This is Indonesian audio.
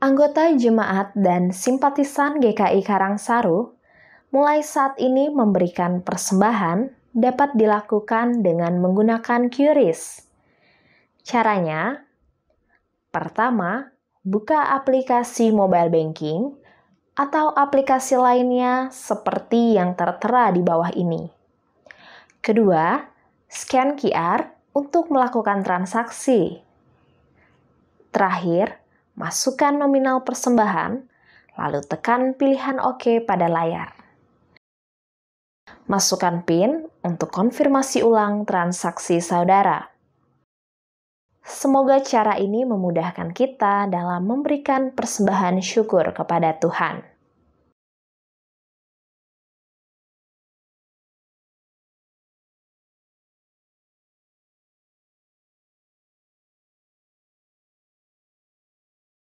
Anggota jemaat dan simpatisan GKI Karangsaru mulai saat ini memberikan persembahan dapat dilakukan dengan menggunakan QRIS. Caranya, pertama, buka aplikasi mobile banking atau aplikasi lainnya seperti yang tertera di bawah ini. Kedua, scan QR untuk melakukan transaksi. Terakhir, masukkan nominal persembahan, lalu tekan pilihan OK pada layar. Masukkan PIN untuk konfirmasi ulang transaksi saudara. Semoga cara ini memudahkan kita dalam memberikan persembahan syukur kepada Tuhan.